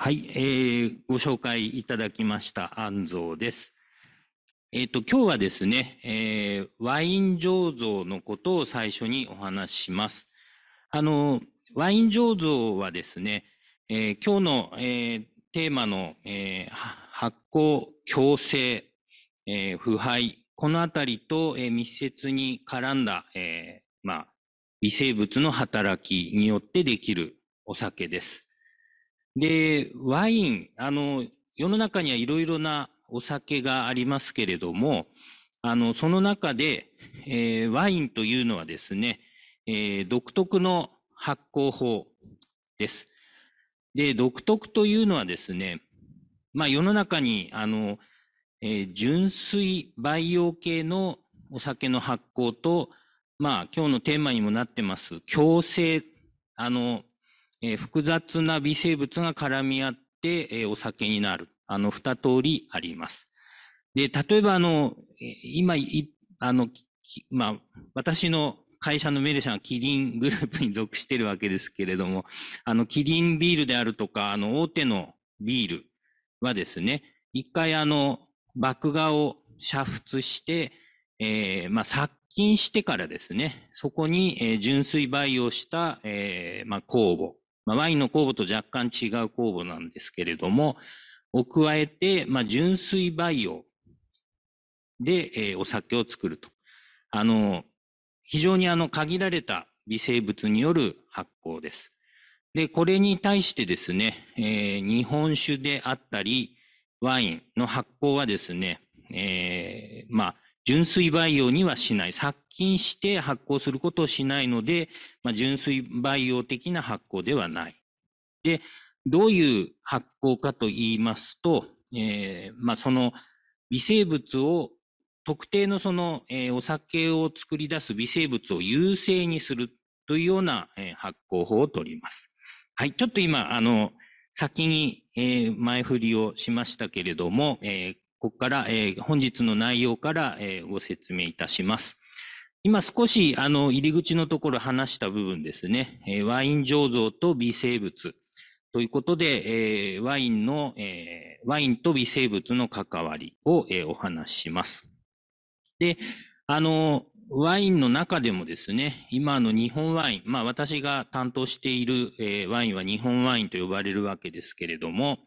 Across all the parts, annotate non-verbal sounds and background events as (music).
はい、えー、ご紹介いただきました安蔵です。えっ、ー、と、今日はですね、えー、ワイン醸造のことを最初にお話しします。あの、ワイン醸造はですね、えー、今日の、えー、テーマの、えー、発酵、矯正、えー、腐敗、このあたりと、えー、密接に絡んだ、えー、まあ、微生物の働きによってできるお酒です。で、ワイン、あの、世の中にはいろいろなお酒がありますけれども、あの、その中で、えー、ワインというのはですね、えー、独特の発酵法です。で、独特というのはですね、まあ世の中に、あの、えー、純粋培養系のお酒の発酵と、まあ今日のテーマにもなってます、共生、あの、えー、複雑な微生物が絡み合って、えー、お酒になる。あの、二通りあります。で、例えばあの、今、いあの、まあ、私の会社のメルシャンはキリングループに属してるわけですけれども、(laughs) あの、キリンビールであるとか、あの、大手のビールはですね、一回あの、麦芽を煮沸して、えー、まあ、殺菌してからですね、そこに、えー、純粋培養した、えー、まあ、酵母まあ、ワインの酵母と若干違う酵母なんですけれども、を加えて、まあ、純粋培養で、えー、お酒を作ると。あの、非常にあの限られた微生物による発酵です。で、これに対してですね、えー、日本酒であったり、ワインの発酵はですね、えー、まあ、純粋培養にはしない。殺菌して発酵することをしないので、まあ、純粋培養的な発酵ではない。で、どういう発酵かと言いますと、えー、まあ、その微生物を特定のその、えー、お酒を作り出す微生物を優勢にするというような、えー、発酵法をとります。はい、ちょっと今、あの、先に、えー、前振りをしましたけれども、えここから、えー、本日の内容から、えー、ご説明いたします。今少しあの入り口のところ話した部分ですね、えー、ワイン醸造と微生物ということで、えー、ワインの、えー、ワインと微生物の関わりを、えー、お話しします。で、あの、ワインの中でもですね、今の日本ワイン、まあ私が担当している、えー、ワインは日本ワインと呼ばれるわけですけれども、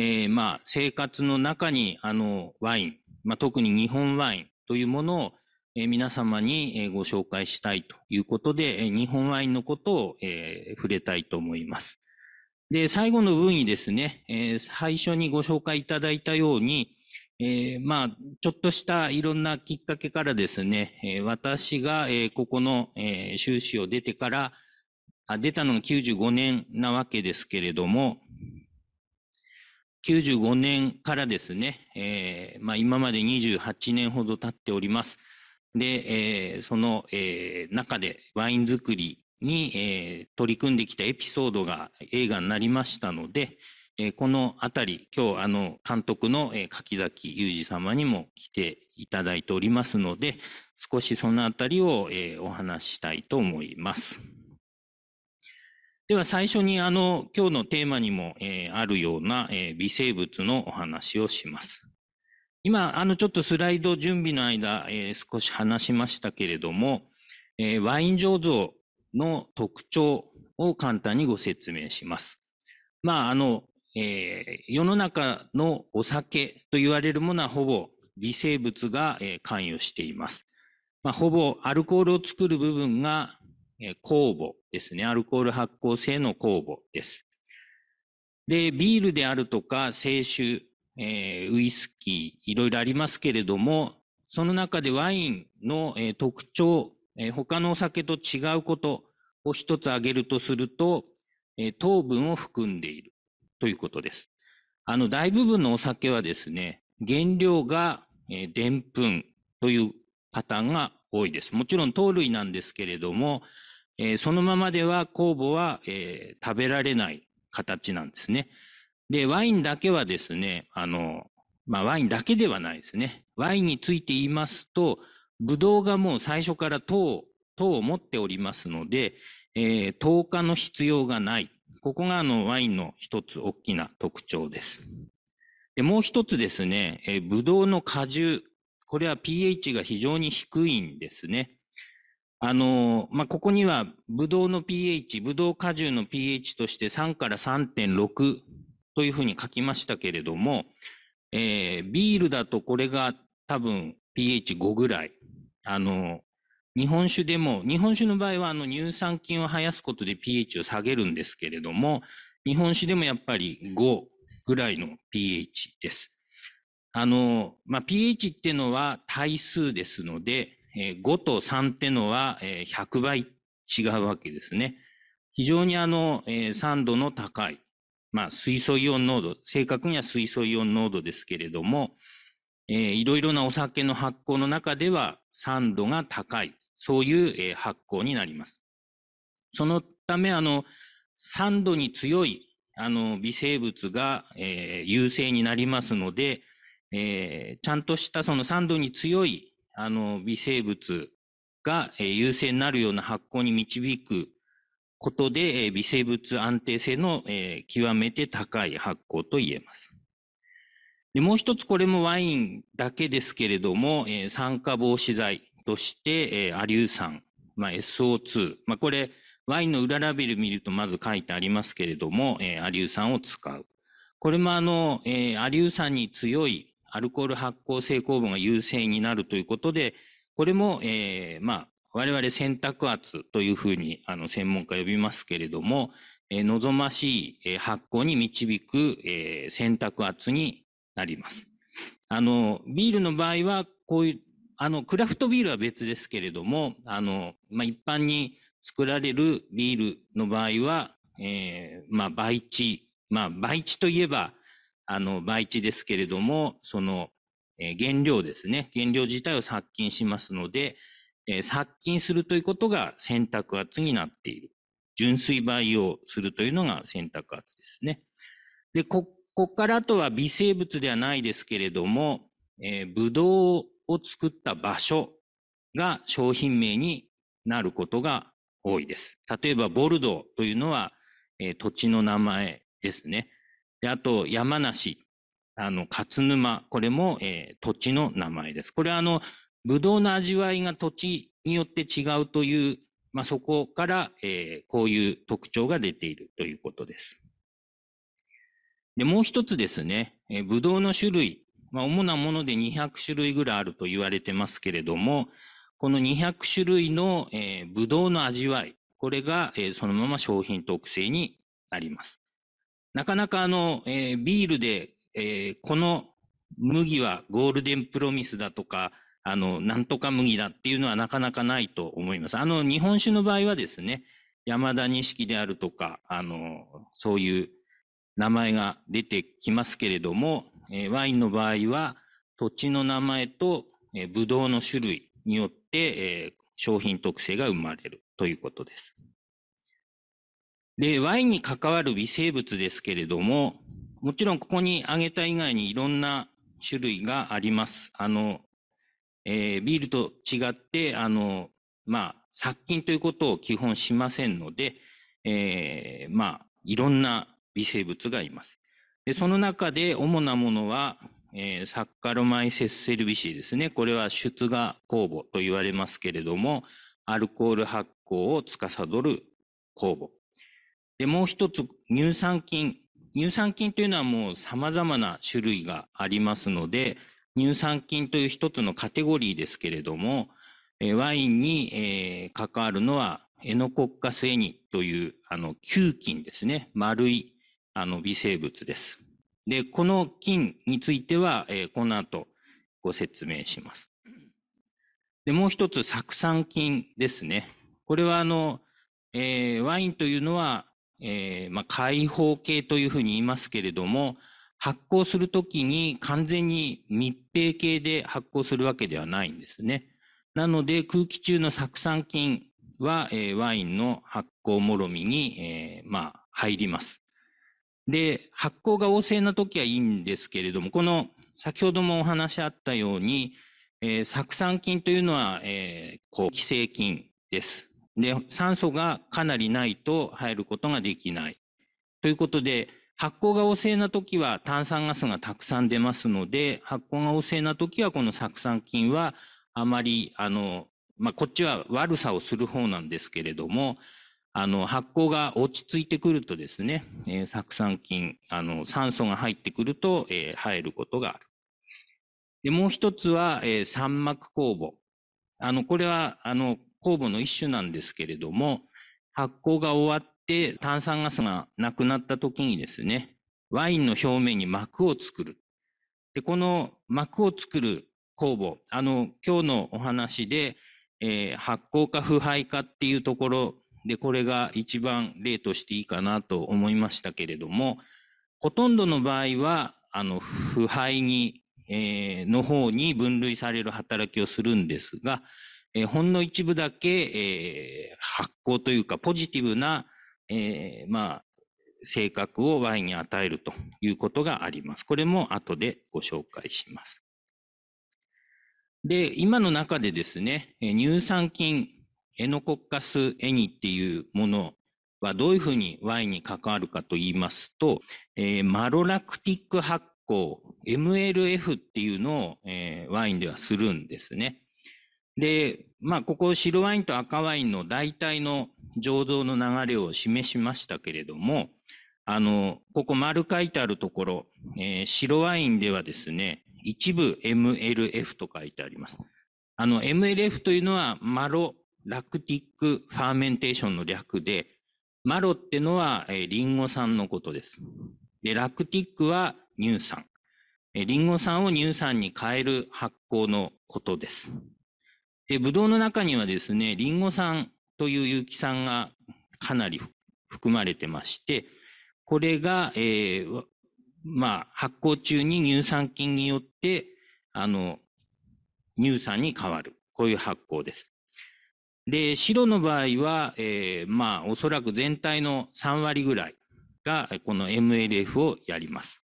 えー、まあ、生活の中に、あの、ワイン、まあ、特に日本ワインというものを、え皆様に、えご紹介したいということで、え日本ワインのことを、えー、触れたいと思います。で、最後の部にですね、えー、最初にご紹介いただいたように、えー、まあ、ちょっとしたいろんなきっかけからですね、え私が、えー、ここの、えー、修士を出てから、あ出たのが95年なわけですけれども、95年からですね、えーまあ、今まで28年ほど経っております。で、えー、その、えー、中でワイン作りに、えー、取り組んできたエピソードが映画になりましたので、えー、このあたり、今日あの監督の、えー、柿崎裕二様にも来ていただいておりますので、少しそのあたりを、えー、お話ししたいと思います。では最初にあの今日のテーマにも、えー、あるような、えー、微生物のお話をします。今あのちょっとスライド準備の間、えー、少し話しましたけれども、えワイン醸造の特徴を簡単にご説明します。まああのえ世の中のお酒と言われるものはほぼ微生物が、え関与しています。まあ、ほぼアルコールを作る部分が酵母ですね。アルコール発酵性の酵母です。で、ビールであるとか、清酒、えー、ウイスキー、いろいろありますけれども、その中でワインの、えー、特徴、えー、他のお酒と違うことを一つ挙げるとすると、え糖分を含んでいるということです。あの、大部分のお酒はですね、原料が、えでんぷんというパターンが多いです。もちろん糖類なんですけれども、えー、そのままでは酵母は、えー、食べられない形なんですね。で、ワインだけはですね、あの、まあ、ワインだけではないですね。ワインについて言いますと、ブドウがもう最初から糖、糖を持っておりますので、えー、糖化の必要がない。ここがあのワインの一つ大きな特徴です。でもう一つですね、えー、ブドウの果汁。これは pH が非常に低いんですね。あの、まあ、ここには、ブドウの pH、ブドウ果汁の pH として3から3.6というふうに書きましたけれども、えー、ビールだとこれが多分 pH5 ぐらい。あの、日本酒でも、日本酒の場合はあの乳酸菌を生やすことで pH を下げるんですけれども、日本酒でもやっぱり5ぐらいの pH です。あの、まあ、pH っていうのは対数ですので、え5と3ってのは、え100倍違うわけですね。非常にあの、え酸度の高い、まあ、水素イオン濃度、正確には水素イオン濃度ですけれども、えいろいろなお酒の発酵の中では酸度が高い、そういう、え発酵になります。そのため、あの、酸度に強いあの微生物が、えー、優勢になりますので、えー、ちゃんとしたその酸度に強いあの、微生物が、え優勢になるような発酵に導くことで、え微生物安定性の、え極めて高い発酵と言えます。でもう一つこれもワインだけですけれども、え酸化防止剤として、えアリウ酸、まあ、SO2、まあ、これワインの裏ラベル見るとまず書いてありますけれども、えアリウ酸を使う。これもあの、えアリ酸に強いアルコール発酵性酵母が優勢になるということで、これも、えー、まあ、我々選択圧というふうにあの専門家呼びますけれども、えー、望ましい、え発酵に導く、えー、選択圧になります。あの、ビールの場合は、こういう、あの、クラフトビールは別ですけれども、あの、まあ、一般に作られるビールの場合は、えー、まあ、培地、まあ、培地といえば、あの、培地ですけれども、その、えー、原料ですね。原料自体を殺菌しますので、えー、殺菌するということが洗濯圧になっている。純粋培養するというのが洗濯圧ですね。で、こ、こからあとは微生物ではないですけれども、えー、ブドウを作った場所が商品名になることが多いです。例えば、ボルドーというのは、えー、土地の名前ですね。であと、山梨、あの、勝沼、これも、えー、土地の名前です。これは、あの、ぶどうの味わいが土地によって違うという、まあ、そこから、えー、こういう特徴が出ているということです。で、もう一つですね、えー、ぶどうの種類、まあ、主なもので200種類ぐらいあると言われてますけれども、この200種類の、えー、ぶどうの味わい、これが、えー、そのまま商品特性になります。なかなかあの、えー、ビールで、えー、この麦はゴールデンプロミスだとか、あの、なんとか麦だっていうのはなかなかないと思います。あの、日本酒の場合はですね、山田錦であるとか、あの、そういう名前が出てきますけれども、えー、ワインの場合は、土地の名前と、えー、ブドウの種類によって、えー、商品特性が生まれるということです。で、ワインに関わる微生物ですけれども、もちろんここに挙げた以外にいろんな種類があります。あの、えー、ビールと違って、あの、まあ、殺菌ということを基本しませんので、えー、まあ、いろんな微生物がいます。で、その中で主なものは、えー、サッカロマイセスセルビシーですね。これは出芽酵母と言われますけれども、アルコール発酵を司る酵母。で、もう一つ、乳酸菌。乳酸菌というのはもう様々な種類がありますので、乳酸菌という一つのカテゴリーですけれども、えワインに、えー、関わるのは、エノコッカスエニという、あの、球菌ですね。丸い、あの、微生物です。で、この菌については、えー、この後ご説明します。で、もう一つ、酢酸菌ですね。これは、あの、えー、ワインというのは、えー、まあ、開放系というふうに言いますけれども、発酵するときに完全に密閉系で発酵するわけではないんですね。なので空気中の酢酸菌は、えー、ワインの発酵もろみに、えー、まあ、入ります。で、発酵が旺盛な時はいいんですけれども、この先ほどもお話あったように、えー、酢酸菌というのは、えー、こう寄生菌です。で、酸素がかなりないと入ることができない。ということで、発酵が旺盛な時は炭酸ガスがたくさん出ますので、発酵が旺盛な時はこの酢酸菌はあまり、あの、まあ、こっちは悪さをする方なんですけれども、あの、発酵が落ち着いてくるとですね、えー、酢酸菌、あの、酸素が入ってくると、えー、入ることがある。で、もう一つは、えー、酸膜酵母。あの、これは、あの、酵母の一種なんですけれども、発酵が終わって炭酸ガスがなくなった時にですね、ワインの表面に膜を作る。で、この膜を作る酵母、あの、今日のお話で、えー、発酵か腐敗かっていうところで、これが一番例としていいかなと思いましたけれども、ほとんどの場合は、あの、腐敗に、えー、の方に分類される働きをするんですが、えー、ほんの一部だけ、えー、発酵というかポジティブな、えー、まあ、性格をワインに与えるということがあります。これも後でご紹介します。で、今の中でですね、乳酸菌、エノコッカスエニっていうものはどういうふうにワインに関わるかと言いますと、えー、マロラクティック発酵、MLF っていうのを、えー、ワインではするんですね。で、まあ、ここ白ワインと赤ワインの大体の醸造の流れを示しましたけれども、あの、ここ丸書いてあるところ、えー、白ワインではですね、一部 MLF と書いてあります。あの、MLF というのは、マロ・ラクティック・ファーメンテーションの略で、マロってのは、えー、リンゴ酸のことです。で、ラクティックは乳酸。えー、リンゴ酸を乳酸に変える発酵のことです。で、ブドウの中にはですね、リンゴ酸という有機酸がかなり含まれてまして、これが、えー、まあ、発酵中に乳酸菌によって、あの、乳酸に変わる。こういう発酵です。で、白の場合は、えー、まあ、おそらく全体の3割ぐらいが、この MLF をやります。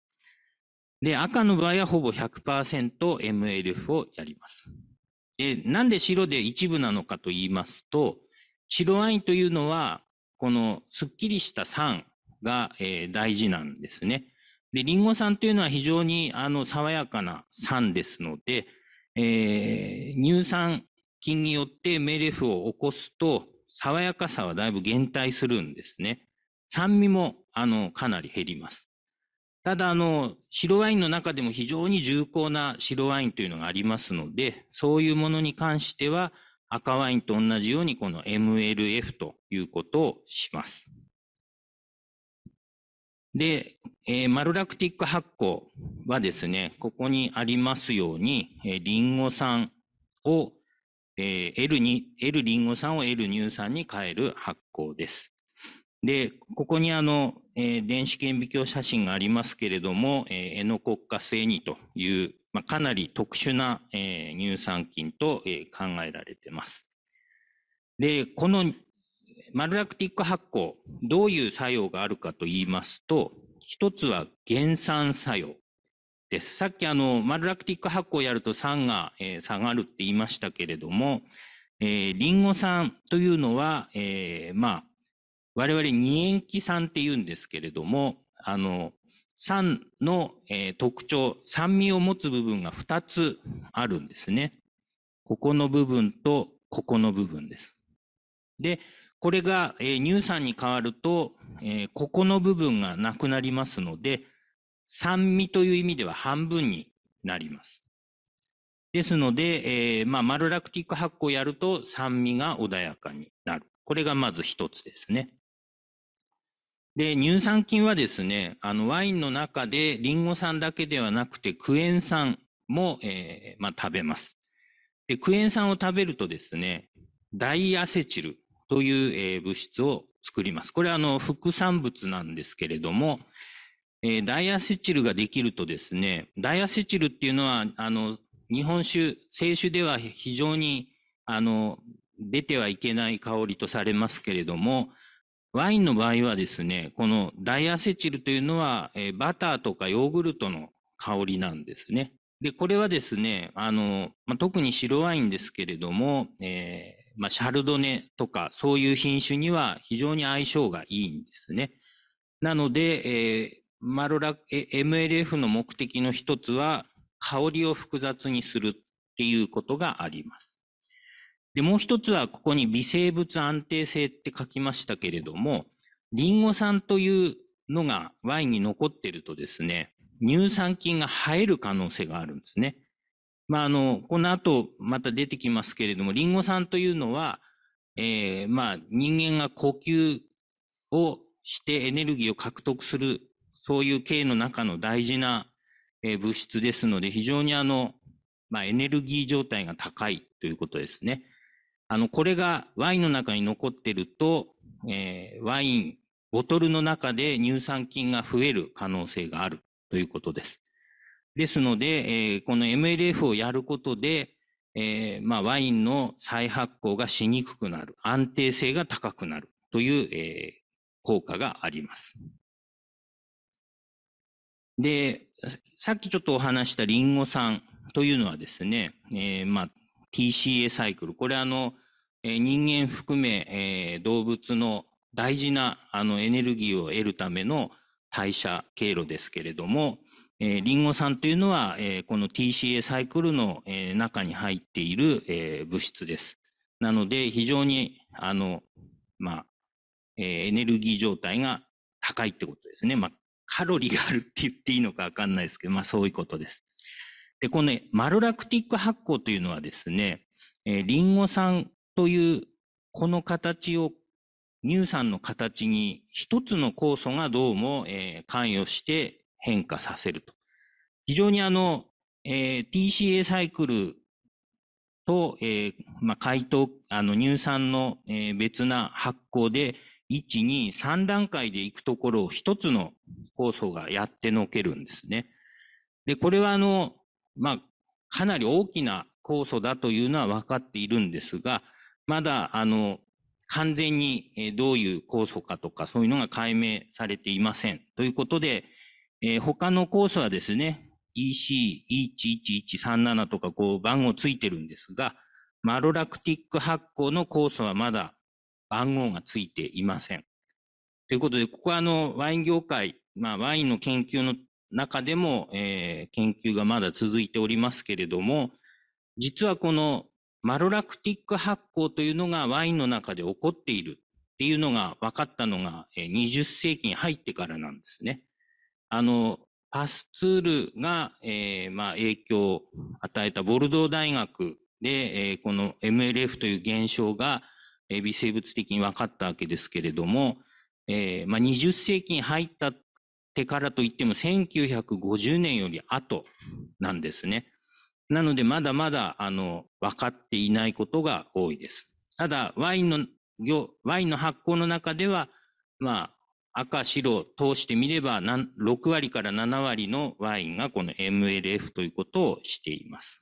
で、赤の場合はほぼ 100%MLF をやります。で、なんで白で一部なのかと言いますと、白ワインというのは、このすっきりした酸が、えー、大事なんですね。で、リンゴ酸というのは非常にあの爽やかな酸ですので、えー、乳酸菌によってメレフを起こすと、爽やかさはだいぶ減退するんですね。酸味もあのかなり減ります。ただ、あの、白ワインの中でも非常に重厚な白ワインというのがありますので、そういうものに関しては、赤ワインと同じようにこの MLF ということをします。で、えー、マルラクティック発酵はですね、ここにありますように、えー、リンゴ酸を、えー、L に、L リンゴ酸を L 乳酸に変える発酵です。で、ここにあの、えー、電子顕微鏡写真がありますけれども、えー、エノコッカ性ニという、まあ、かなり特殊な、えー、乳酸菌と、えー、考えられています。で、このマルラクティック発酵、どういう作用があるかと言いますと、一つは減酸作用です。さっきあの、マルラクティック発酵やると酸が、えー、下がるって言いましたけれども、えー、リンゴ酸というのは、えー、まあ、我々二塩基酸って言うんですけれども、あの、酸の、えー、特徴、酸味を持つ部分が2つあるんですね。ここの部分とここの部分です。で、これが、えー、乳酸に変わると、えー、ここの部分がなくなりますので、酸味という意味では半分になります。ですので、えーまあ、マルラクティック発酵をやると酸味が穏やかになる。これがまず一つですね。で、乳酸菌はですね、あの、ワインの中でリンゴ酸だけではなくてクエン酸も、えー、まあ、食べます。で、クエン酸を食べるとですね、ダイアセチルという、えー、物質を作ります。これはあの、副産物なんですけれども、えー、ダイアセチルができるとですね、ダイアセチルっていうのは、あの、日本酒、清酒では非常に、あの、出てはいけない香りとされますけれども、ワインの場合はですね、このダイアセチルというのは、えー、バターとかヨーグルトの香りなんですね。で、これはですね、あの、まあ、特に白ワインですけれども、えー、まあ、シャルドネとかそういう品種には非常に相性がいいんですね。なので、えー、マロラ、MLF の目的の一つは、香りを複雑にするっていうことがあります。で、もう一つはここに微生物安定性って書きましたけれども、リンゴ酸というのがワインに残ってるとですね、乳酸菌が生える可能性があるんですね。まあ、あの、この後また出てきますけれども、リンゴ酸というのは、えー、まあ、人間が呼吸をしてエネルギーを獲得する、そういう系の中の大事な、え物質ですので、非常にあの、まあ、エネルギー状態が高いということですね。あの、これがワインの中に残ってると、えー、ワイン、ボトルの中で乳酸菌が増える可能性があるということです。ですので、えー、この MLF をやることで、えー、まあ、ワインの再発酵がしにくくなる、安定性が高くなるという、えー、効果があります。で、さっきちょっとお話したリンゴ酸というのはですね、えー、まあ、TCA サイクル。これあの、え人間含め、え動物の大事なあのエネルギーを得るための代謝経路ですけれども、えー、リンゴ酸というのは、えー、この TCA サイクルの、えー、中に入っている、え物質です。なので、非常に、あの、まあ、えエネルギー状態が高いってことですね。まあ、カロリーがあるって言っていいのかわかんないですけど、まあ、そういうことです。で、この、ね、マルラクティック発酵というのはですね、えー、リンゴ酸という、この形を、乳酸の形に一つの酵素がどうも、えー、関与して変化させると。非常にあの、えー、TCA サイクルと、えー、まあ、解凍、あの、乳酸の、えー、別な発酵で、1、2、3段階で行くところを1つの酵素がやってのけるんですね。で、これはあの、まあ、かなり大きな酵素だというのは分かっているんですが、まだ、あの、完全にどういう酵素かとか、そういうのが解明されていません。ということで、えー、他の酵素はですね、e c 1 1 1 3 7とかこう番号ついてるんですが、マロラクティック発酵の酵素はまだ番号がついていません。ということで、ここはあのワイン業界、まあ、ワインの研究の中でも、えー、研究がまだ続いておりますけれども、実はこのマロラクティック発酵というのがワインの中で起こっているっていうのが分かったのが20世紀に入ってからなんですね。あの、パスツールが、えー、まあ、影響を与えたボルドー大学で、えー、この MLF という現象が、微生物的に分かったわけですけれども、えー、まあ、20世紀に入ったってからといっても1950年より後なんですね。なので、まだまだ、あの、分かっていないことが多いです。ただ、ワインの、ワインの発酵の中では、まあ、赤、白通してみれば、6割から7割のワインがこの MLF ということをしています。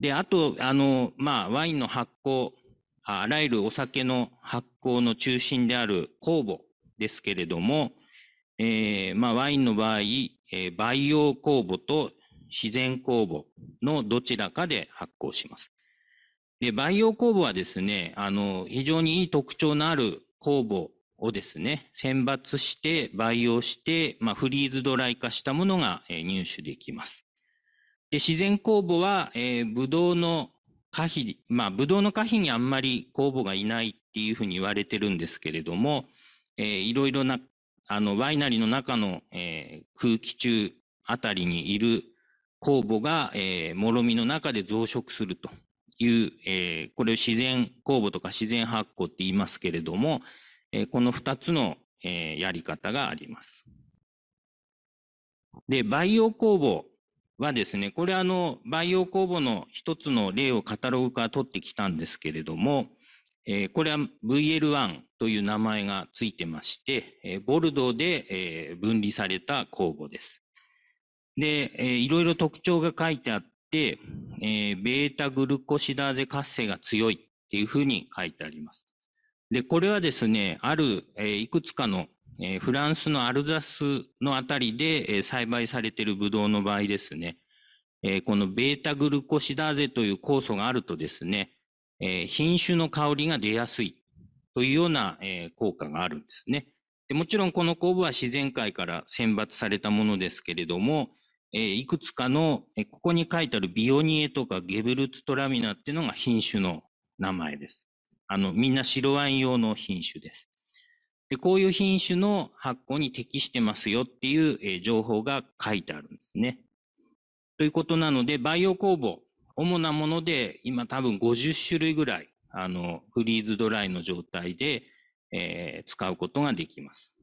で、あと、あの、まあ、ワインの発酵、あらゆるお酒の発酵の中心である酵母ですけれども、えーまあ、ワインの場合、えー、培養酵母と自然酵母のどちらかで発酵します。で、培養酵母はですね、あの、非常にいい特徴のある酵母をですね、選抜して培養して、まあ、フリーズドライ化したものが、え入手できます。で、自然酵母は、えー、ブドウの可皮、まあ、ブドウの可皮にあんまり酵母がいないっていうふうに言われてるんですけれども、えー、いろいろな、あの、ワイナリーの中の、えー、空気中あたりにいる酵母が、えー、もろみの中で増殖するという、えー、これを自然酵母とか自然発酵って言いますけれども、えー、この2つの、えー、やり方があります。で、培養酵母はですね、これあの、培養酵母の一つの例をカタログから取ってきたんですけれども、えー、これは VL1 という名前がついてまして、えー、ボルドーで、えー、分離された酵母です。で、えー、いろいろ特徴が書いてあって、えー、ベータグルコシダーゼ活性が強いっていうふうに書いてあります。で、これはですね、ある、えー、いくつかの、えー、フランスのアルザスのあたりで、えー、栽培されているブドウの場合ですね、えー、このベータグルコシダーゼという酵素があるとですね、えー、品種の香りが出やすいというような、えー、効果があるんですね。でもちろんこの酵母は自然界から選抜されたものですけれども、えいくつかの、えここに書いてあるビオニエとかゲブルツトラミナっていうのが品種の名前です。あの、みんな白ワイン用の品種です。で、こういう品種の発酵に適してますよっていう、え情報が書いてあるんですね。ということなので、培養工房、主なもので今多分50種類ぐらい、あの、フリーズドライの状態で、えー、使うことができます。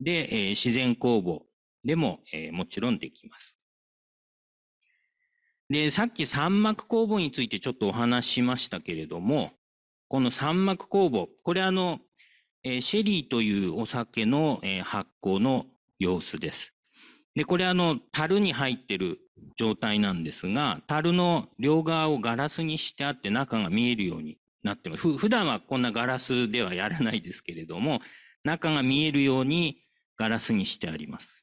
で、えー、自然酵母でも、えー、もちろんできます。で、さっき三膜工房についてちょっとお話しましたけれども、この三膜工房、これあの、えシェリーというお酒の、え発酵の様子です。で、これあの、樽に入ってる状態なんですが、樽の両側をガラスにしてあって中が見えるようになってます。ふ普段はこんなガラスではやらないですけれども、中が見えるようにガラスにしてあります。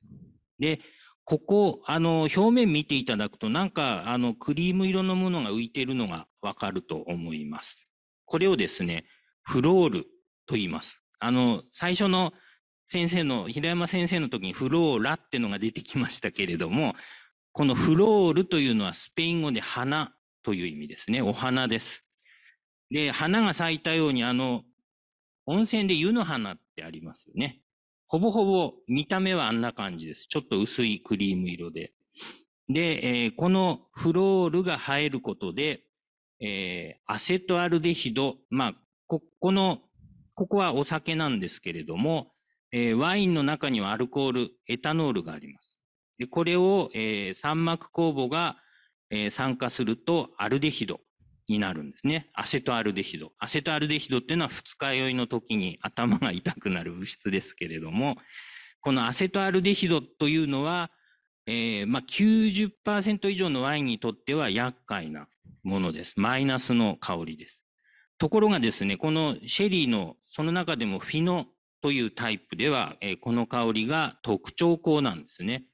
で、ここ、あの、表面見ていただくと、なんか、あの、クリーム色のものが浮いているのがわかると思います。これをですね、フロールと言います。あの、最初の先生の、平山先生の時にフローラってのが出てきましたけれども、このフロールというのはスペイン語で花という意味ですね。お花です。で、花が咲いたように、あの、温泉で湯の花ってありますよね。ほぼほぼ見た目はあんな感じです。ちょっと薄いクリーム色で。で、えー、このフロールが入ることで、えー、アセトアルデヒド、まあ、ここの、ここはお酒なんですけれども、えー、ワインの中にはアルコール、エタノールがあります。でこれを、えー、酸膜酵母が、えー、酸化するとアルデヒドになるんですね。アセトアルデヒド。アセトアルデヒドっていうのは二日酔いの時に頭が痛くなる物質ですけれども、このアセトアルデヒドというのは、えーまあ90、以上のワインにとっては厄介なものです。マイナスの香りです。ところがですね、このシェリーのその中でもフィノというタイプでは、えー、この香りが特徴香なんですね。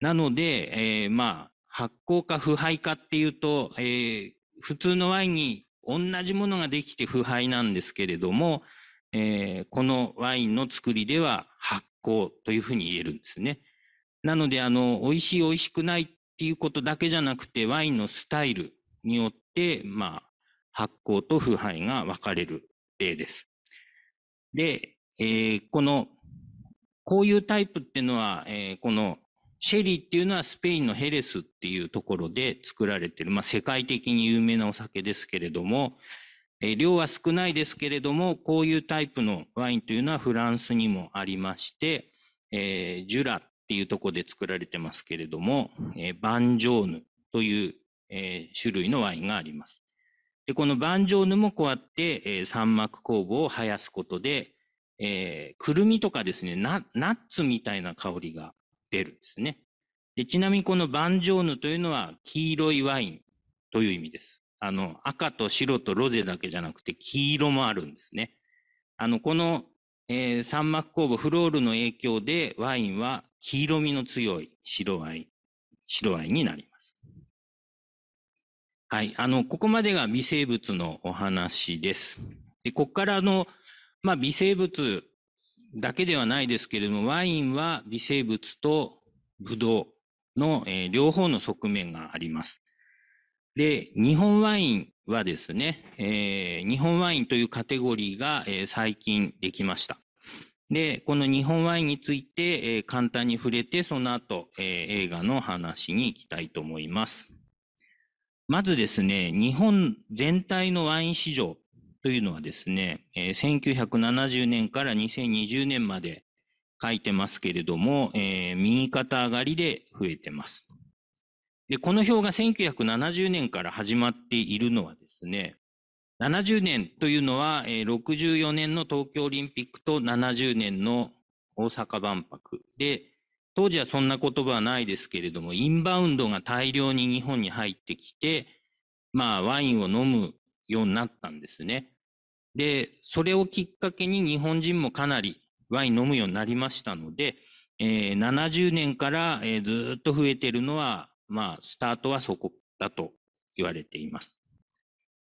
なので、えー、まあ発酵か腐敗かっていうと、えー、普通のワインに同じものができて腐敗なんですけれども、えー、このワインの作りでは発酵というふうに言えるんですね。なので、あの、美味しい美味しくないっていうことだけじゃなくて、ワインのスタイルによって、まあ、発酵と腐敗が分かれる例です。で、えー、この、こういうタイプっていうのは、えー、このシェリーっていうのはスペインのヘレスっていうところで作られてる、まあ、世界的に有名なお酒ですけれども、え量は少ないですけれども、こういうタイプのワインというのはフランスにもありまして、えー、ジュラっていうとこで作られてますけれども、えー、バンジョーヌという、えー、種類のワインがあります。でこのバンジョーヌもこうやって、え山脈酵母を生やすことで、えくるみとかですねナッツみたいな香りが出るんですね。でちなみにこのバンジョーヌというのは黄色いワインという意味です。あの赤と白とロゼだけじゃなくて黄色もあるんですね。あのこの、えー、三幕工房フロールの影響でワインは黄色みの強い白ワイン、白ワインになります。はい。あの、ここまでが微生物のお話です。で、ここからの、まあ、微生物だけではないですけれども、ワインは微生物とブドウの、えー、両方の側面があります。で、日本ワインはですね、えー、日本ワインというカテゴリーが、えー、最近できました。で、この日本ワインについて、え簡単に触れて、その後、え映画の話に行きたいと思います。まずですね、日本全体のワイン市場というのはですね、えー、1970年から2020年まで書いてますけれども、えー、右肩上がりで増えてます。で、この表が1970年から始まっているのはですね、70年というのは、えー、64年の東京オリンピックと70年の大阪万博で、当時はそんな言葉はないですけれども、インバウンドが大量に日本に入ってきて、まあ、ワインを飲むようになったんですね。で、それをきっかけに日本人もかなりワイン飲むようになりましたので、えー、70年から、えー、ずっと増えているのは、まあ、スタートはそこだと言われています。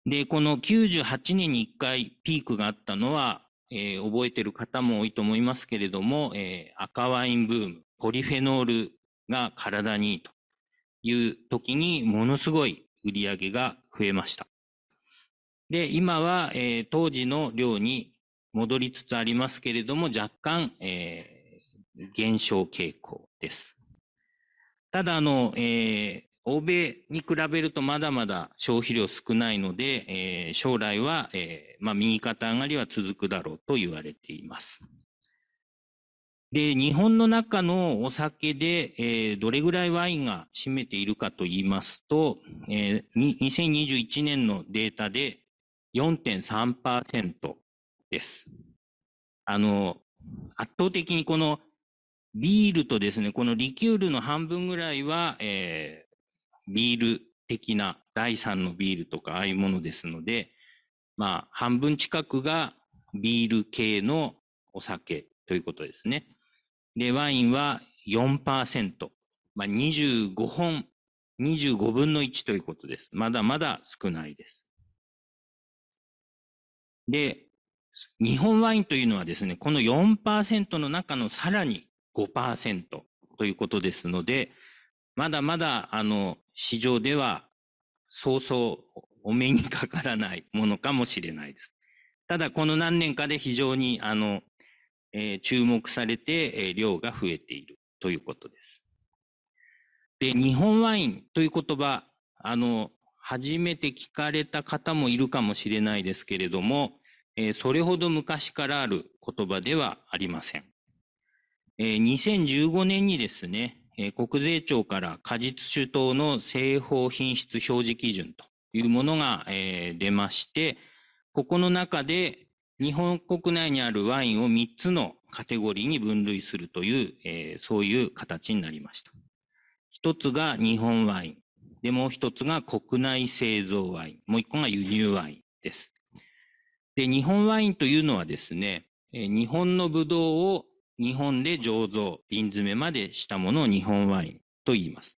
で、この98年に1回ピークがあったのは、えー、覚えてる方も多いと思いますけれども、えー、赤ワインブーム、ポリフェノールが体にいいという時にものすごい売り上げが増えました。で、今は、えー、当時の量に戻りつつありますけれども、若干、えー、減少傾向です。ただ、あの、えー、欧米に比べるとまだまだ消費量少ないので、えー、将来は、えー、まあ、右肩上がりは続くだろうと言われています。で、日本の中のお酒で、えー、どれぐらいワインが占めているかと言いますと、えー、2021年のデータで、4.3%です。あの、圧倒的にこのビールとですね、このリキュールの半分ぐらいは、えー、ビール的な第3のビールとかああいうものですので、まあ、半分近くがビール系のお酒ということですね。で、ワインは4%、まあ、25本、25分の1ということです。まだまだ少ないです。で、日本ワインというのはですね、この4%の中のさらに5%ということですので、まだまだ、あの、市場では、そうそうお目にかからないものかもしれないです。ただ、この何年かで非常に、あの、えー、注目されて、えー、量が増えているということです。で、日本ワインという言葉、あの、初めて聞かれた方もいるかもしれないですけれども、えそれほど昔からある言葉ではありません。え2015年にですね、え国税庁から果実酒等の製法品質表示基準というものが、え出まして、ここの中で日本国内にあるワインを3つのカテゴリーに分類するという、えそういう形になりました。1つが日本ワイン、で、もう一つが国内製造ワイン。もう一個が輸入ワインです。で、日本ワインというのはですね、日本のブドウを日本で醸造、瓶詰めまでしたものを日本ワインと言います。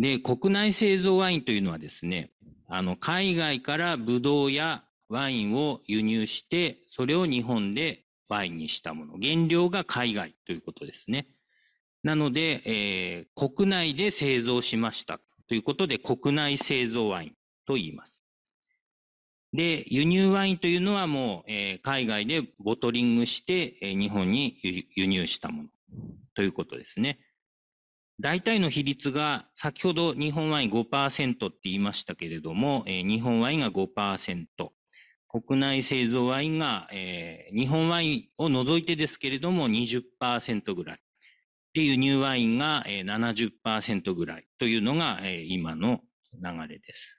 で、国内製造ワインというのはですね、あの、海外からブドウやワインを輸入して、それを日本でワインにしたもの。原料が海外ということですね。なので、えー、国内で製造しましたということで、国内製造ワインと言います。で、輸入ワインというのはもう、えー、海外でボトリングして、えー、日本に輸入したものということですね。大体の比率が、先ほど日本ワイン5%って言いましたけれども、えー、日本ワインが5%、国内製造ワインが、えー、日本ワインを除いてですけれども20%ぐらい。ニューワインが70%ぐらいというのが今の流れです。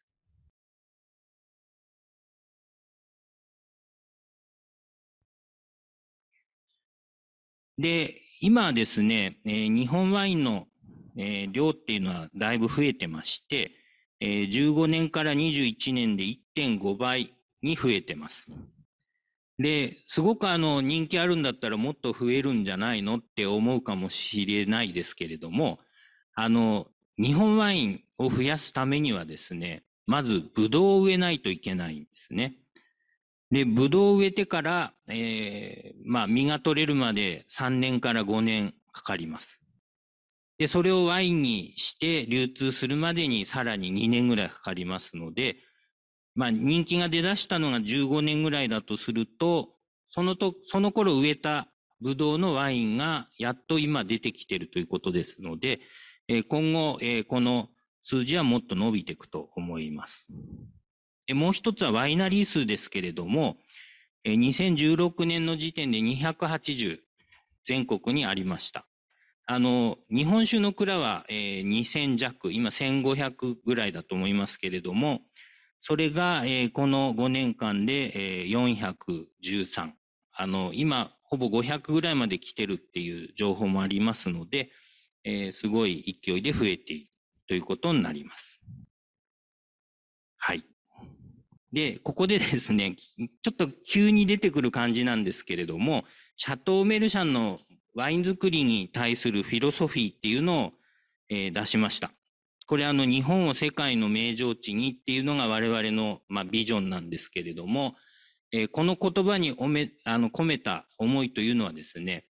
で、今ですね、日本ワインの量っていうのはだいぶ増えてまして、15年から21年で1.5倍に増えてます。で、すごくあの人気あるんだったらもっと増えるんじゃないのって思うかもしれないですけれども、あの、日本ワインを増やすためにはですね、まずブドウを植えないといけないんですね。で、ブドウを植えてから、えー、まあ、実が取れるまで3年から5年かかります。で、それをワインにして流通するまでにさらに2年ぐらいかかりますので、まあ、人気が出だしたのが15年ぐらいだとすると、そのと、その頃植えたブドウのワインがやっと今出てきてるということですので、えー、今後、えー、この数字はもっと伸びていくと思います。でもう一つはワイナリー数ですけれども、えー、2016年の時点で280全国にありました。あの、日本酒の蔵は、えー、2000弱、今1500ぐらいだと思いますけれども、それが、えー、この5年間で、えー、413。あの、今、ほぼ500ぐらいまで来てるっていう情報もありますので、えー、すごい勢いで増えているということになります。はい。で、ここでですね、(laughs) ちょっと急に出てくる感じなんですけれども、シャトーメルシャンのワイン作りに対するフィロソフィーっていうのを、えー、出しました。これあの日本を世界の名城地にっていうのが我々のまビジョンなんですけれども、えこの言葉におめあの込めた思いというのはですね、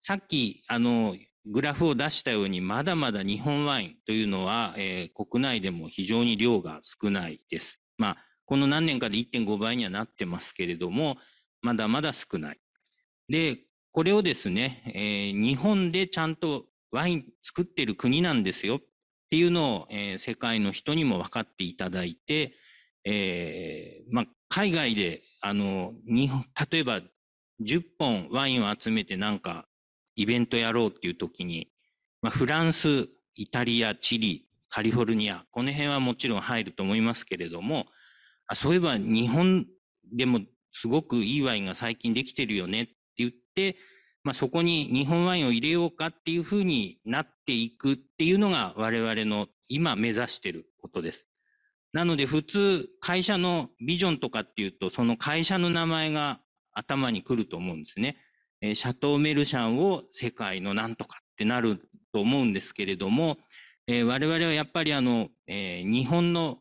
さっきあのグラフを出したようにまだまだ日本ワインというのは、え国内でも非常に量が少ないです。まあ、この何年かで1.5倍にはなってますけれども、まだまだ少ない。で、これをですね、えー、日本でちゃんとワイン作ってる国なんですよっっていうのを、えー、世界の人にも分かっていただいて、えーまあ、海外であの日本例えば10本ワインを集めてなんかイベントやろうっていう時に、まあ、フランスイタリアチリカリフォルニアこの辺はもちろん入ると思いますけれどもあそういえば日本でもすごくいいワインが最近できてるよねって言ってまあ、そこに日本ワインを入れようかっていうふうになっていくっていうのが我々の今目指してることです。なので普通会社のビジョンとかっていうとその会社の名前が頭にくると思うんですね。えシャトーメルシャンを世界のなんとかってなると思うんですけれども、えー、我々はやっぱりあの、えー、日本の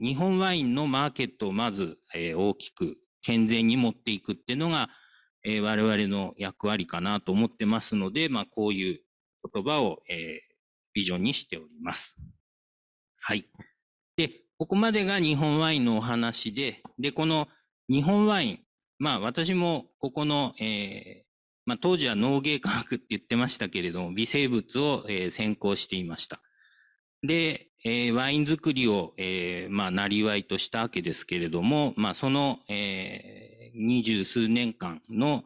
日本ワインのマーケットをまず、え大きく健全に持っていくっていうのがえー、我々の役割かなと思ってますので、まあ、こういう言葉を、えー、ビジョンにしております。はい。で、ここまでが日本ワインのお話で、で、この日本ワイン、まあ私もここの、えー、まあ、当時は農芸科学って言ってましたけれども、微生物を、えー、専攻していました。で、えー、ワイン作りを、えー、まあ、なりわいとしたわけですけれども、まあ、その、えー、二十数年間の、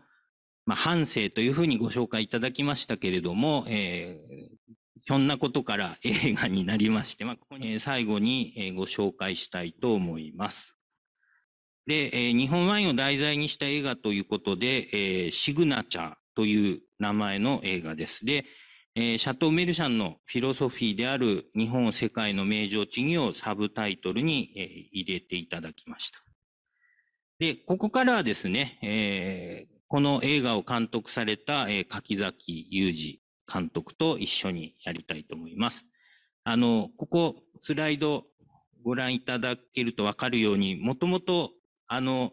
まあ、反というふうにご紹介いただきましたけれども、えー、ひょんなことから (laughs) 映画になりまして、まあ、ここに最後にご紹介したいと思います。で、え日本ワインを題材にした映画ということで、えシグナチャーという名前の映画です。で、えシャトー・メルシャンのフィロソフィーである日本世界の名城地義をサブタイトルに、え入れていただきました。で、ここからはですね、えー、この映画を監督された、えー、柿崎雄二監督と一緒にやりたいと思います。あの、ここ、スライドご覧いただけるとわかるように、もともと、あの、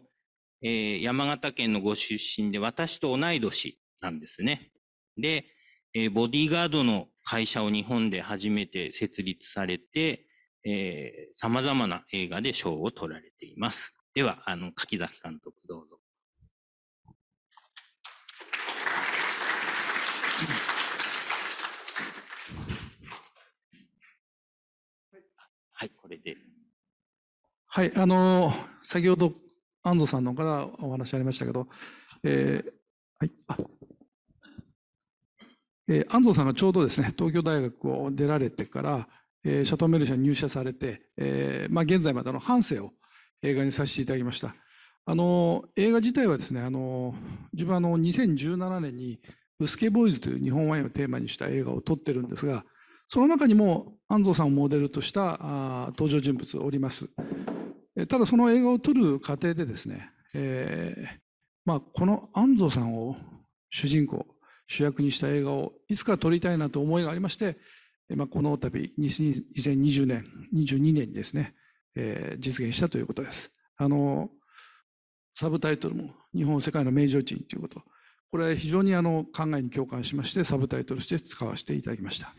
えー、山形県のご出身で、私と同い年なんですね。で、えー、ボディーガードの会社を日本で初めて設立されて、えー、様々な映画で賞を取られています。では、あの、柿崎監督、どうぞ。はい、これで。はい、あの、先ほど安藤さんのからお話ありましたけど、えー、はい、あえー、安藤さんがちょうどですね、東京大学を出られてから、えー、シャトーメルシャに入社されて、えーまあ、現在までの半生を映画にさせていただきました。あの、映画自体はですね、あの、自分はあの、2017年に、ブスケボーイズという日本ワインをテーマにした映画を撮ってるんですが、その中にも安藤さんをモデルとしたあ登場人物おります。ただその映画を撮る過程でですね、えーまあ、この安藤さんを主人公、主役にした映画をいつか撮りたいなと思いがありまして、まあ、この度2020年、22年にですね、えー、実現したということです。あの、サブタイトルも日本世界の名城地ということ。これは非常にあの考えに共感しまして、サブタイトルとして使わせていただきました。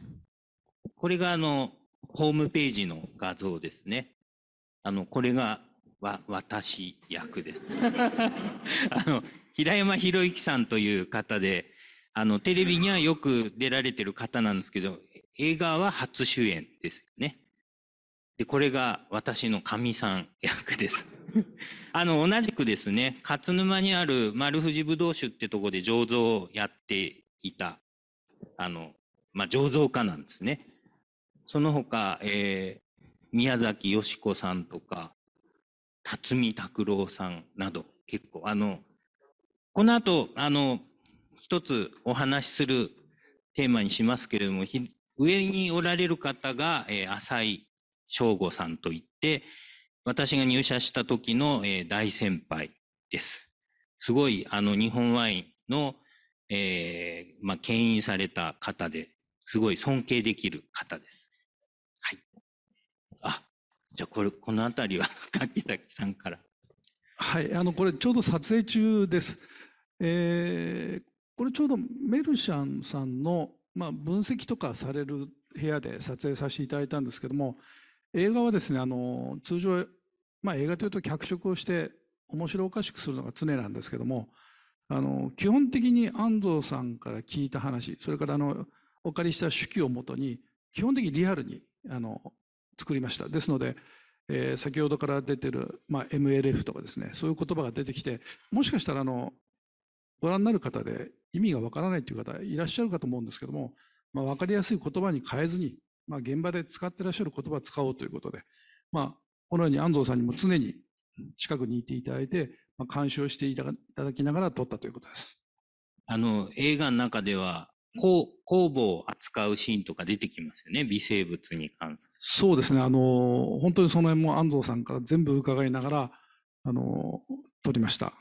これがあの、ホームページの画像ですね。あの、これがわ、私役です、(laughs) あの、平山博之さんという方で、あの、テレビにはよく出られてる方なんですけど、映画は初主演ですよね。で、これが私の神さん役です。(laughs) あの、同じくですね、勝沼にある丸藤ぶど酒ってとこで醸造をやっていた、あの、まあ、醸造家なんですね。その他、えー、宮崎よし子さんとか、辰巳拓郎さんなど、結構、あの、この後、あの、一つお話しするテーマにしますけれども、上におられる方が、えー、浅井正吾さんといって、私が入社した時の、え大先輩です。すごい、あの、日本ワインの、えー、まあ、牽引された方で、すごい尊敬できる方です。はい。あ、じゃあこれ、このあたりは柿崎さんから。はい、あの、これ、ちょうど撮影中です。えー、これちょうどメルシャンさんの、まあ、分析とかされる部屋で撮影させていただいたんですけども、映画はですね、あの、通常、まあ映画というと脚色をして面白おかしくするのが常なんですけども、あの、基本的に安藤さんから聞いた話、それからあの、お借りした手記をもとに、基本的にリアルに、あの、作りました。ですので、えー、先ほどから出てる、まあ、MLF とかですね、そういう言葉が出てきて、もしかしたらあの、ご覧になる方で意味がわからないという方いらっしゃるかと思うんですけども、まあ、わかりやすい言葉に変えずに、まあ、現場で使ってらっしゃる言葉を使おうということで、まあ、このように安藤さんにも常に近くにいていただいて、まあ、監視をしていただきながら撮ったということです。あの、映画の中では、こう、酵母を扱うシーンとか出てきますよね、微生物に関する。そうですね、あの、本当にその辺も安藤さんから全部伺いながら、あの、撮りました。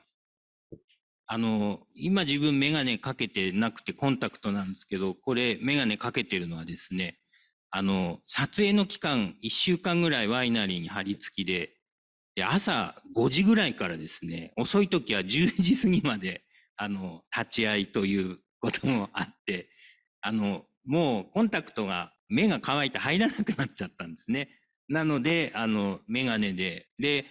あの、今自分メガネかけてなくてコンタクトなんですけど、これメガネかけてるのはですね、あの、撮影の期間1週間ぐらいワイナリーに張り付きで、で朝5時ぐらいからですね、遅い時は10時過ぎまで、あの、立ち会いということもあって、あの、もうコンタクトが目が乾いて入らなくなっちゃったんですね。なので、あの、メガネで、で、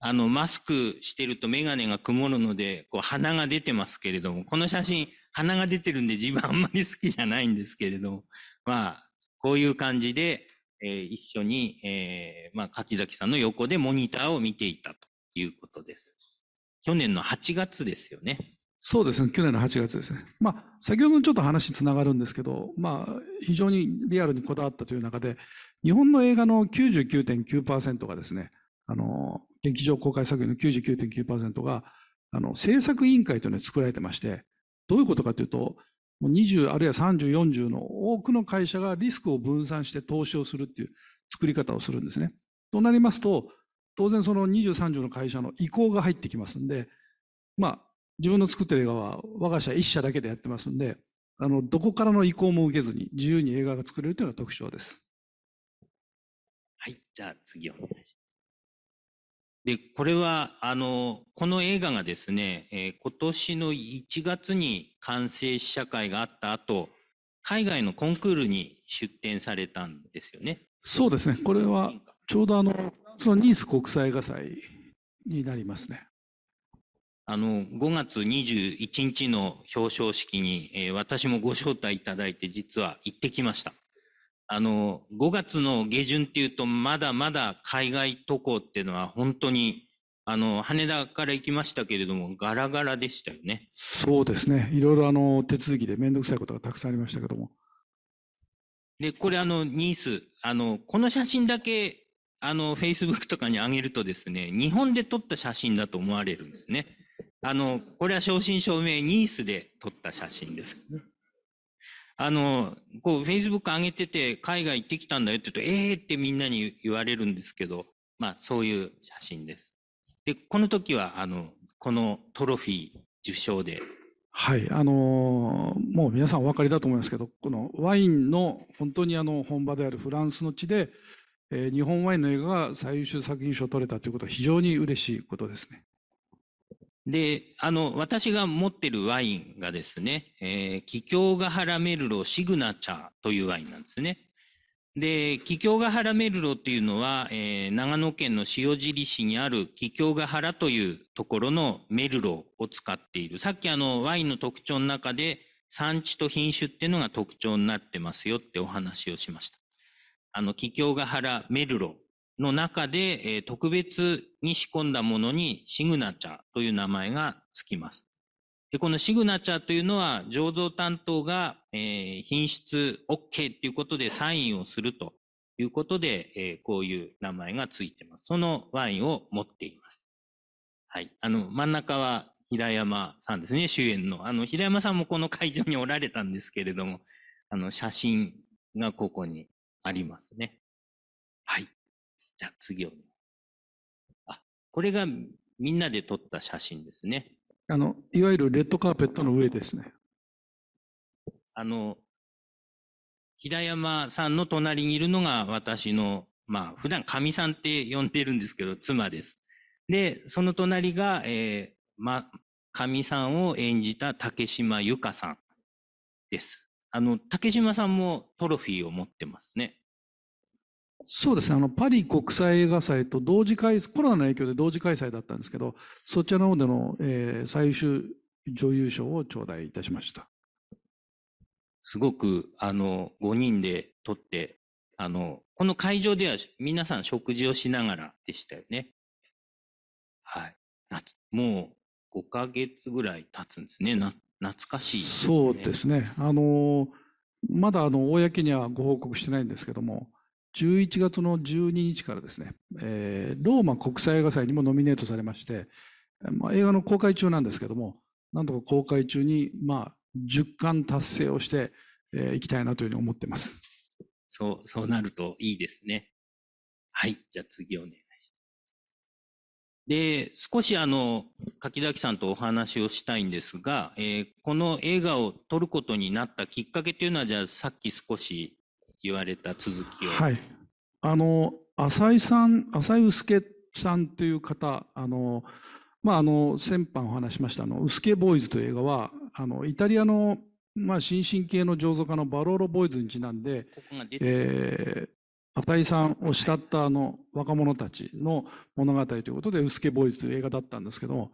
あの、マスクしてるとメガネが曇るので、こう、鼻が出てますけれども、この写真、鼻が出てるんで自分あんまり好きじゃないんですけれども、まあ、こういう感じで、えー、一緒に、えー、まあ、柿崎さんの横でモニターを見ていたということです。去年の8月ですよね。そうですね、去年の8月ですね。まあ、先ほどのちょっと話につながるんですけど、まあ、非常にリアルにこだわったという中で、日本の映画の99.9%がですね、あの、劇場公開作品の99.9%が、あの、制作委員会というのに作られてまして、どういうことかというと、もう20あるいは30、40の多くの会社がリスクを分散して投資をするっていう作り方をするんですね。となりますと、当然その20、30の会社の意向が入ってきますんで、まあ、自分の作ってる映画は我が社1社だけでやってますんで、あのどこからの意向も受けずに自由に映画が作れるというのが特徴です。はい、じゃあ次お願いしで、これは、あの、この映画がですね、えー、今年の1月に完成試写会があった後、海外のコンクールに出展されたんですよね。そうですね。これは、ちょうどあの、そのニース国際映画祭になりますね。あの、5月21日の表彰式に、えー、私もご招待いただいて、実は行ってきました。あの、5月の下旬っていうと、まだまだ海外渡航っていうのは本当に、あの、羽田から行きましたけれども、ガラガラでしたよね。そうですね。いろいろあの、手続きで面倒くさいことがたくさんありましたけども。で、これあの、ニース、あの、この写真だけ、あの、Facebook とかに上げるとですね、日本で撮った写真だと思われるんですね。あの、これは正真正銘ニースで撮った写真です。あの、こう、Facebook 上げてて、海外行ってきたんだよって言うと、ええー、ってみんなに言われるんですけど、まあ、そういう写真です。で、この時は、あの、このトロフィー受賞で。はい、あのー、もう皆さんお分かりだと思いますけど、このワインの本当にあの本場であるフランスの地で、えー、日本ワインの映画が最優秀作品賞を取れたということは非常に嬉しいことですね。で、あの、私が持ってるワインがですね、えー、気境がメルロシグナチャーというワインなんですね。で、気境ヶ原メルロっていうのは、えー、長野県の塩尻市にある気境ヶ原というところのメルロを使っている。さっきあの、ワインの特徴の中で、産地と品種っていうのが特徴になってますよってお話をしました。あの、気境ヶ原メルロの中で、え特別に仕込んだものにシグナチャーという名前がつきます。でこのシグナチャーというのは醸造担当が、えー、品質 OK っていうことでサインをするということで、えー、こういう名前がついてます。そのワインを持っています。はい。あの、真ん中は平山さんですね、主演の。あの、平山さんもこの会場におられたんですけれども、あの、写真がここにありますね。じゃあ次を。あ、これがみんなで撮った写真ですね。あの、いわゆるレッドカーペットの上ですね。あの、平山さんの隣にいるのが私の、まあ、普段、かみさんって呼んでるんですけど、妻です。で、その隣が、えー、ま、かみさんを演じた竹島由香さんです。あの、竹島さんもトロフィーを持ってますね。そうですね、あの、パリ国際映画祭と同時開催、コロナの影響で同時開催だったんですけど、そちらの方での、えー、最終女優賞を頂戴いたしました。すごく、あの、5人で撮って、あの、この会場では皆さん食事をしながらでしたよね。はい。夏、もう5ヶ月ぐらい経つんですね。な懐かしい、ね、そうですね。あのまだあの、公にはご報告してないんですけども、11月の12日からですね、えー、ローマ国際映画祭にもノミネートされまして、まあ、映画の公開中なんですけども、なんとか公開中に、まあ、10巻達成をして、えー、いきたいなというふうに思ってます。そう、そうなるといいですね。はい、じゃあ次お願いします。で、少しあの、柿崎さんとお話をしたいんですが、えー、この映画を撮ることになったきっかけというのは、じゃあさっき少し言われた続きを。はい。あの、浅井さん、浅井薄家さんという方、あの、まあ、あの、先般お話しました、あの、薄家ボーイズという映画は、あの、イタリアの、まあ、新進系の醸造家のバローロボーイズにちなんで、ここえー、浅井さんを慕ったあの若者たちの物語ということで、薄毛ボーイズという映画だったんですけども、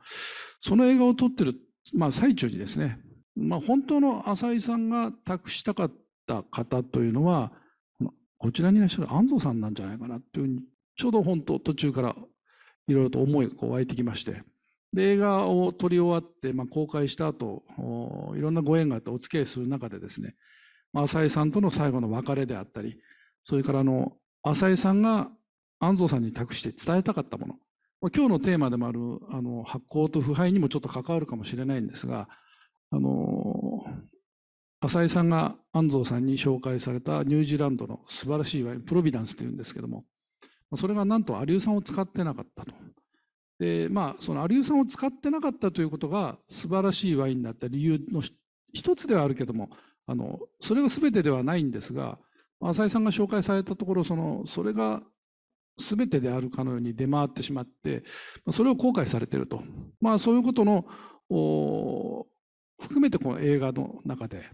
その映画を撮ってる、まあ、最中にですね、まあ、本当の浅井さんが託したかった方というのは、こちらにいらっしゃる安藤さんなんじゃないかなというふうに、ちょうど本当途中からいろいろと思いが湧いてきまして、で映画を撮り終わって、まあ、公開した後いろんなご縁があってお付き合いする中でですね、まあ、浅井さんとの最後の別れであったり、それからあの浅井さんが安藤さんに託して伝えたかったもの、まあ、今日のテーマでもあるあの発行と腐敗にもちょっと関わるかもしれないんですが、あの浅井さんが安藤さんに紹介されたニュージーランドの素晴らしいワイン、プロビダンスというんですけども、それがなんとアリ酸を使ってなかったと。で、まあ、そのアリ酸を使ってなかったということが素晴らしいワインになった理由の一つではあるけども、あの、それが全てではないんですが、浅井さんが紹介されたところ、その、それが全てであるかのように出回ってしまって、それを後悔されてると。まあ、そういうことの、含めてこの映画の中で、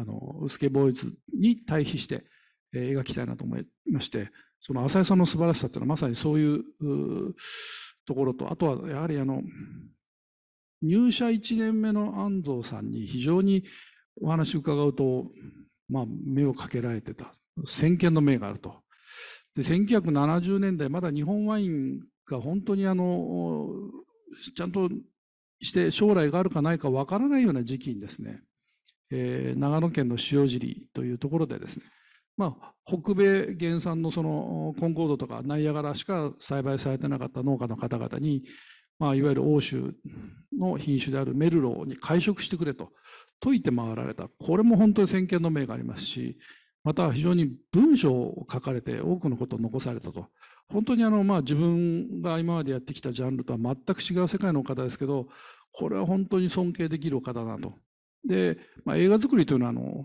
あのスケボーイズに対比して、えー、描きたいなと思いましてその浅井さんの素晴らしさっていうのはまさにそういうところとあとはやはりあの入社1年目の安藤さんに非常にお話伺うと、まあ、目をかけられてた先見の目があると。で1970年代まだ日本ワインが本当にあのちゃんとして将来があるかないかわからないような時期にですねえー、長野県の塩尻というところでですね、まあ、北米原産のそのコンコードとかナイアガラしか栽培されてなかった農家の方々に、まあ、いわゆる欧州の品種であるメルローに改食してくれと説いて回られたこれも本当に先見の明がありますしまた非常に文章を書かれて多くのことを残されたと本当にあの、まあ、自分が今までやってきたジャンルとは全く違う世界のお方ですけどこれは本当に尊敬できるお方だなとで、まあ、映画作りというのはあの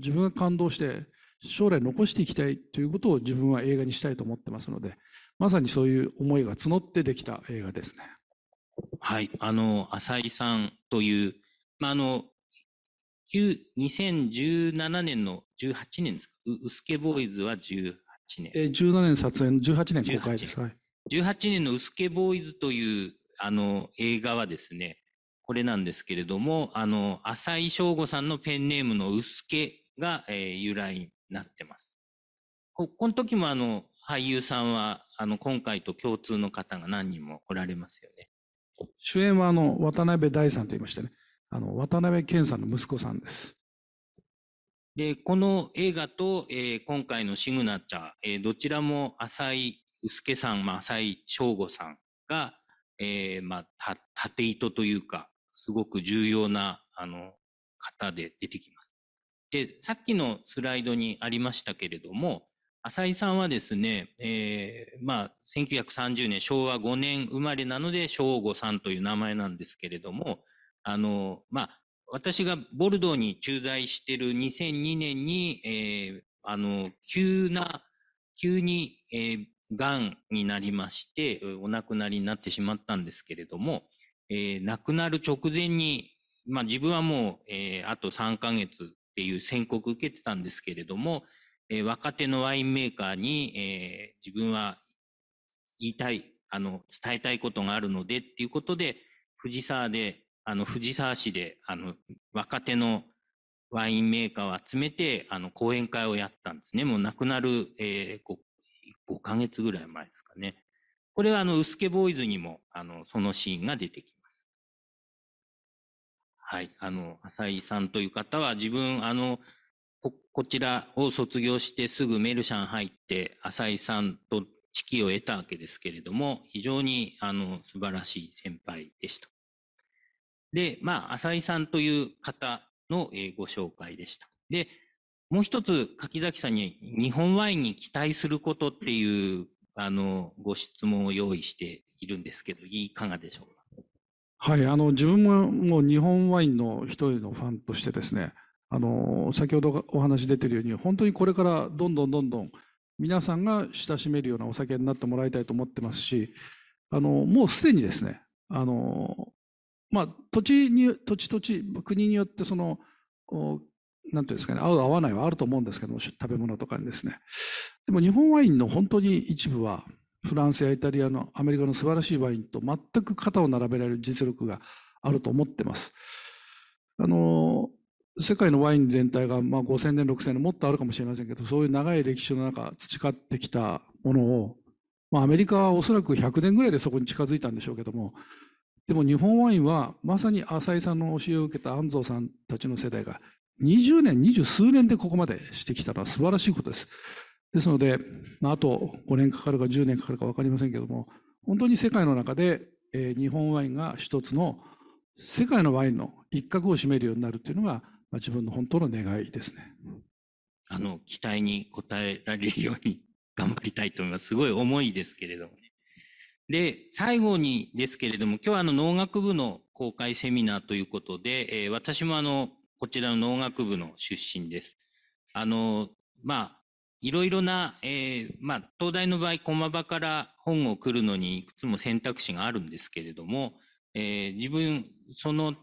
自分が感動して将来残していきたいということを自分は映画にしたいと思ってますのでまさにそういう思いが募ってできた映画ですね。はいあの浅井さんという、まあ、あの2017年の18年ですかうすけボーイズは18年。えー、17年撮影の18年公開です。18年のうすけボーイズというあの映画はですねこれなんですけれども、あの、浅井翔吾さんのペンネームの薄毛が、えー、由来になってます。こ、この時もあの、俳優さんは、あの、今回と共通の方が何人もおられますよね。主演はあの、渡辺大さんと言いましたね、あの、渡辺謙さんの息子さんです。で、この映画と、えー、今回のシグナチャー、えー、どちらも浅井薄家さん、まあ、浅井翔吾さんが、えー、まあ、縦糸というか、すごく重要な、あの、方で出てきます。で、さっきのスライドにありましたけれども、浅井さんはですね、えー、まあ、1930年、昭和5年生まれなので、昭吾さんという名前なんですけれども、あの、まあ、私がボルドーに駐在している2002年に、えー、あの、急な、急に、えー、癌になりまして、お亡くなりになってしまったんですけれども、えー、亡くなる直前に、まあ自分はもう、えー、あと3ヶ月っていう宣告受けてたんですけれども、えー、若手のワインメーカーに、えー、自分は言いたい、あの、伝えたいことがあるのでっていうことで、藤沢で、あの、藤沢市で、あの、若手のワインメーカーを集めて、あの、講演会をやったんですね。もう亡くなる、えー5、5ヶ月ぐらい前ですかね。これはあの、薄毛ボーイズにも、あの、そのシーンが出てきます。はい。あの、浅井さんという方は自分、あの、こ、こちらを卒業してすぐメルシャン入って、浅井さんと知識を得たわけですけれども、非常に、あの、素晴らしい先輩でした。で、まあ、浅井さんという方の、えー、ご紹介でした。で、もう一つ、柿崎さんに日本ワインに期待することっていうあの、ご質問を用意しているんですけど、いかがでしょうか。はい、あの自分ももう日本ワインの一人のファンとしてですね、あの先ほどお話出てるように、本当にこれからどんどんどんどん皆さんが親しめるようなお酒になってもらいたいと思ってますし、あのもうすでにですね、あのまあ、土地に土地土地、国によってその、なんていうんですかね、合う合わないはあると思うんですけども、食べ物とかにですね、でも日本ワインの本当に一部は、フランスやイタリアのアメリカの素晴らしいワインと全く肩を並べられる実力があると思ってます。あの世界のワイン全体が、まあ、5000年、6000年、もっとあるかもしれませんけど、そういう長い歴史の中、培ってきたものを、まあ、アメリカはおそらく100年ぐらいでそこに近づいたんでしょうけども、でも日本ワインは、まさに浅井さんの教えを受けた安藤さんたちの世代が、20年、20数年でここまでしてきたのは素晴らしいことです。ですので、まあ、あと5年かかるか10年かかるか分かりませんけども、本当に世界の中で、えー、日本ワインが一つの世界のワインの一角を占めるようになるというのが、まあ、自分の本当の願いですね。あの期待に応えられるように頑張りたいと思います。すごい重いですけれども、ね。で、最後にですけれども、今日はあの農学部の公開セミナーということで、えー、私もあのこちらの農学部の出身です。あの、まあ、いろいろな、えー、まあ、東大の場合、駒場から本を送るのにいくつも選択肢があるんですけれども、えー、自分、その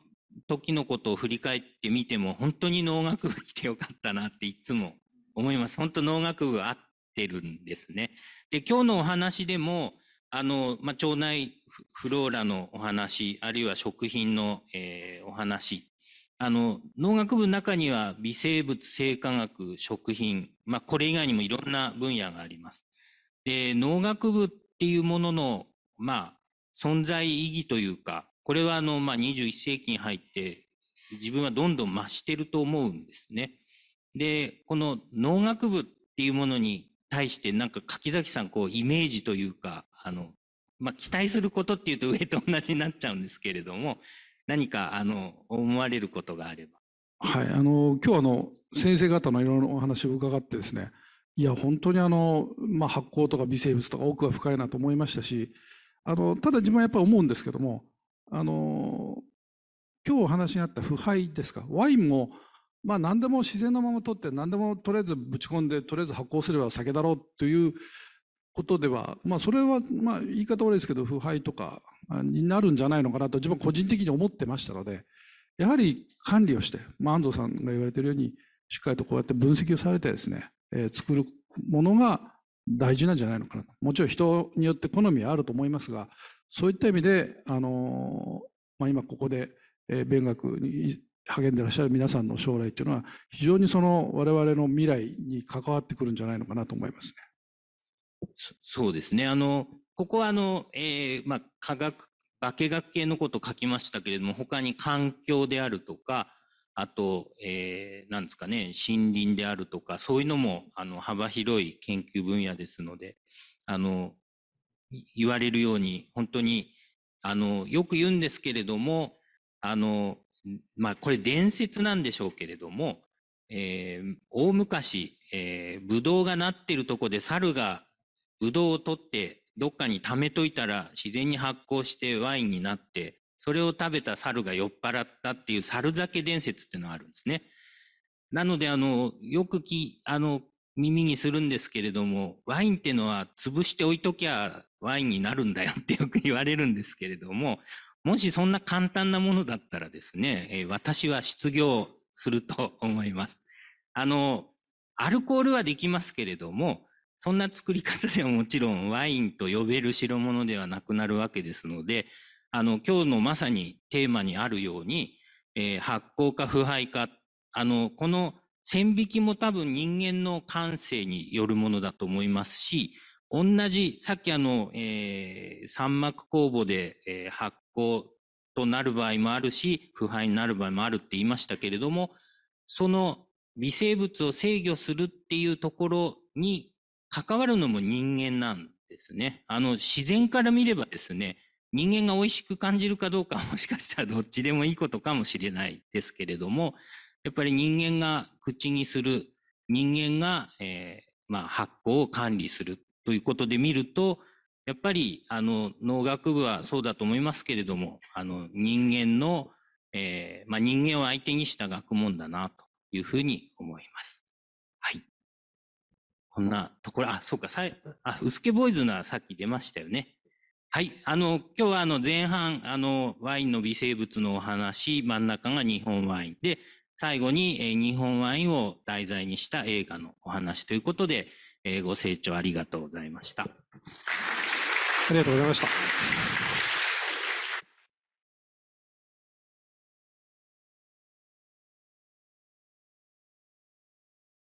時のことを振り返ってみても、本当に農学部来てよかったなっていつも思います。本当農学部合ってるんですね。で、今日のお話でも、あの、まあ、腸内フローラのお話、あるいは食品の、えー、お話あの、農学部の中には微生物、生化学、食品、まあ、これ以外にもいろんな分野があります。で、農学部っていうものの、まあ、存在意義というか、これはあの、まあ、21世紀に入って、自分はどんどん増してると思うんですね。で、この農学部っていうものに対して、なんか柿崎さん、こう、イメージというか、あの、まあ、期待することっていうと上と同じになっちゃうんですけれども、何かあの思われることがあれば。はい、あの今日あの先生方のいろいろお話を伺ってですね、いや本当にあのまあ、発酵とか微生物とか奥が深いなと思いましたし、あのただ自分はやっぱり思うんですけども、あの今日お話にあった腐敗ですか、ワインもまあ、何でも自然のまま取って何でもとりあえずぶち込んでとりあえず発酵すれば酒だろうということでは、まあ、それはまあ言い方悪いですけど腐敗とかになるんじゃないのかなと自分個人的に思ってましたので、やはり管理をして、まあ、安藤さんが言われているように、しっかりとこうやって分析をされてですね、えー、作るものが大事なんじゃないのかなと。もちろん人によって好みはあると思いますが、そういった意味で、あのー、まあ、今ここで、え勉学に励んでいらっしゃる皆さんの将来というのは、非常にその我々の未来に関わってくるんじゃないのかなと思いますね。そうですね。あの、ここはあの、えー、まあ、科学、化学系のことを書きましたけれども、他に環境であるとか、あと、えー、なんですかね、森林であるとか、そういうのも、あの、幅広い研究分野ですので、あの、言われるように、本当に、あの、よく言うんですけれども、あの、まあ、これ伝説なんでしょうけれども、えー、大昔、えー、ブドウがなってるとこで猿がブドウを取ってどっかに貯めといたら自然に発酵してワインになって、それを食べた猿が酔っ払ったっていう猿酒伝説っていうのがあるんですね。なので、あの、よくき、あの、耳にするんですけれども、ワインってのは潰しておいときゃワインになるんだよってよく言われるんですけれども、もしそんな簡単なものだったらですね、え私は失業すると思います。あの、アルコールはできますけれども、そんな作り方ではもちろんワインと呼べる代物ではなくなるわけですので、あの、今日のまさにテーマにあるように、えー、発酵か腐敗か、あの、この線引きも多分人間の感性によるものだと思いますし、同じ、さっきあの、えー、三幕酵母で、えー、発酵となる場合もあるし、腐敗になる場合もあるって言いましたけれども、その微生物を制御するっていうところに関わるのも人間なんですね。あの、自然から見ればですね、人間が美味しく感じるかどうかもしかしたらどっちでもいいことかもしれないですけれども、やっぱり人間が口にする、人間が、えー、まあ、発酵を管理するということで見ると、やっぱり、あの、農学部はそうだと思いますけれども、あの、人間の、えー、まあ、人間を相手にした学問だな、というふうに思います。こんなところ、あ、そうか、さいあ、薄毛ボーイズのはさっき出ましたよね。はい。あの、今日はあの前半、あの、ワインの微生物のお話、真ん中が日本ワインで、最後に、え日本ワインを題材にした映画のお話ということで、えご清聴ありがとうございました。ありがとうございました。